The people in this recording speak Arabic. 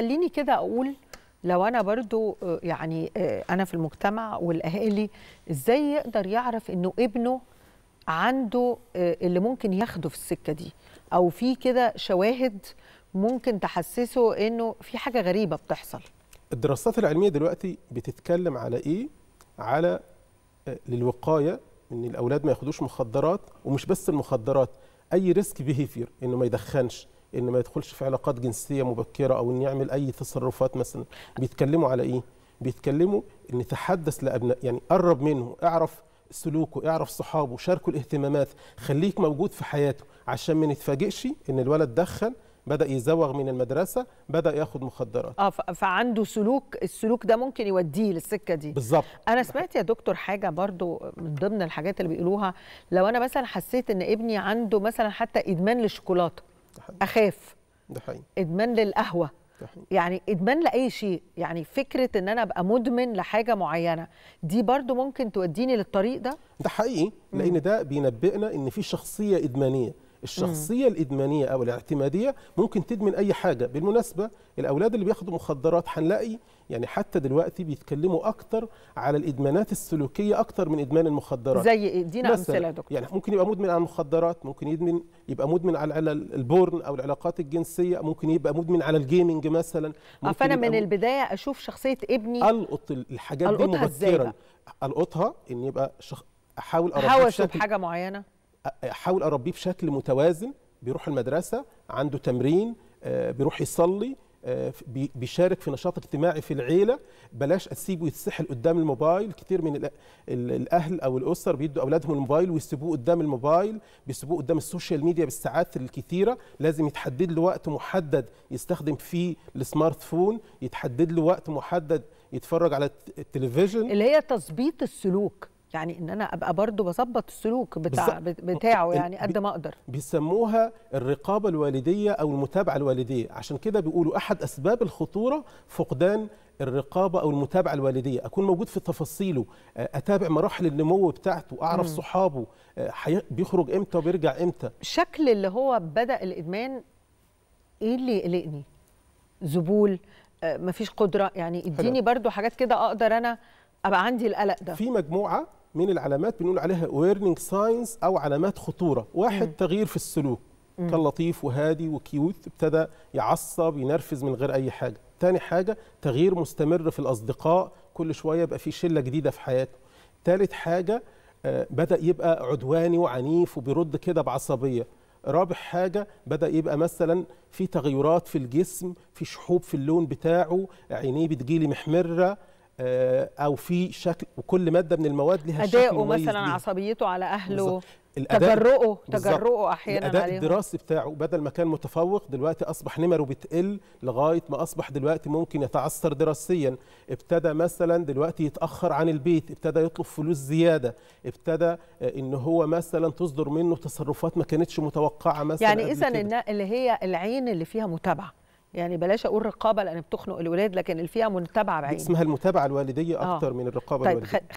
خليني كده اقول لو انا برضو آه، يعني آه، انا في المجتمع والاهالي ازاي يقدر يعرف انه ابنه عنده آه، اللي ممكن ياخده في السكه دي او في كده شواهد ممكن تحسسه انه في حاجه غريبه بتحصل الدراسات العلميه دلوقتي بتتكلم على ايه على للوقايه ان الاولاد ما ياخدوش مخدرات ومش بس المخدرات اي ريسك بيهيفير انه ما يدخنش ان ما يدخلش في علاقات جنسيه مبكره او ان يعمل اي تصرفات مثلا بيتكلموا على ايه بيتكلموا ان تحدث لابناء يعني قرب منه اعرف سلوكه اعرف صحابه شاركه الاهتمامات خليك موجود في حياته عشان ما نتفاجئش ان الولد دخل بدا يزوغ من المدرسه بدا ياخد مخدرات اه فعنده سلوك السلوك ده ممكن يوديه للسكه دي بالظبط انا سمعت يا دكتور حاجه برضو من ضمن الحاجات اللي بيقولوها لو انا مثلا حسيت ان ابني عنده مثلا حتى ادمان للشوكولاته اخاف ده ادمان للقهوه يعني ادمان لاي شيء يعني فكره ان انا ابقى مدمن لحاجه معينه دي برضو ممكن توديني للطريق ده ده حقيقي لان ده بينبئنا ان في شخصيه ادمانيه الشخصيه مم. الادمانيه او الاعتماديه ممكن تدمن اي حاجه بالمناسبه الاولاد اللي بياخدوا مخدرات هنلاقي يعني حتى دلوقتي بيتكلموا اكتر على الادمانات السلوكيه اكتر من ادمان المخدرات زي ايه ادينا امثله يا دكتور يعني ممكن يبقى مدمن على المخدرات ممكن يدمن يبقى مدمن على البورن او العلاقات الجنسيه ممكن يبقى مدمن على الجيمنج مثلا آه، فانا من البدايه اشوف شخصيه ابني القط الحاجات دي مبكرا القطها ان يبقى شخ... احاول اربيه هوس بحاجه معينه احاول اربيه بشكل متوازن بيروح المدرسه عنده تمرين آه، بيروح يصلي آه، بيشارك في نشاط اجتماعي في العيله بلاش اسيبه يتسحل قدام الموبايل كتير من الاهل او الاسر بيدوا اولادهم الموبايل ويسيبوه قدام الموبايل بيسيبوه قدام السوشيال ميديا بالساعات الكتيره لازم يتحدد له وقت محدد يستخدم فيه السمارت فون يتحدد له وقت محدد يتفرج على التلفزيون اللي هي تظبيط السلوك يعني ان انا ابقى برضه بظبط السلوك بتاع بتاعه يعني قد ما اقدر بيسموها الرقابه الوالديه او المتابعه الوالديه عشان كده بيقولوا احد اسباب الخطوره فقدان الرقابه او المتابعه الوالديه اكون موجود في تفاصيله اتابع مراحل النمو بتاعته اعرف مم. صحابه بيخرج امتى وبيرجع امتى شكل اللي هو بدا الادمان ايه اللي يقلقني ذبول مفيش قدره يعني اديني برضو حاجات كده اقدر انا ابقى عندي القلق ده في مجموعه من العلامات بنقول عليها ويرنينج ساينز او علامات خطوره واحد م. تغيير في السلوك م. كان لطيف وهادي وكيوت ابتدى يعصب ينرفز من غير اي حاجه تاني حاجه تغيير مستمر في الاصدقاء كل شويه يبقى في شله جديده في حياته تالت حاجه آه، بدا يبقى عدواني وعنيف وبيرد كده بعصبيه رابع حاجة بدأ يبقى مثلا في تغيرات في الجسم في شحوب في اللون بتاعه عينيه بتجيلي محمرة آه، او في شكل وكل ماده من المواد لها شكل اداؤه مثلا عصبيته على اهله بالزبط. الأداء تجرؤه تجرؤه احيانا الاداء عليهم. الدراسي بتاعه بدل ما كان متفوق دلوقتي اصبح نمره بتقل لغايه ما اصبح دلوقتي ممكن يتعثر دراسيا ابتدى مثلا دلوقتي يتاخر عن البيت ابتدى يطلب فلوس زياده ابتدى آه، ان هو مثلا تصدر منه تصرفات ما كانتش متوقعه مثلا يعني اذا اللي هي العين اللي فيها متابعه يعني بلاش اقول رقابه لان بتخنق الولاد لكن اللي فيها متابعه بعيد اسمها المتابعه الوالديه آه. اكتر آه. من الرقابه طيب الوالديه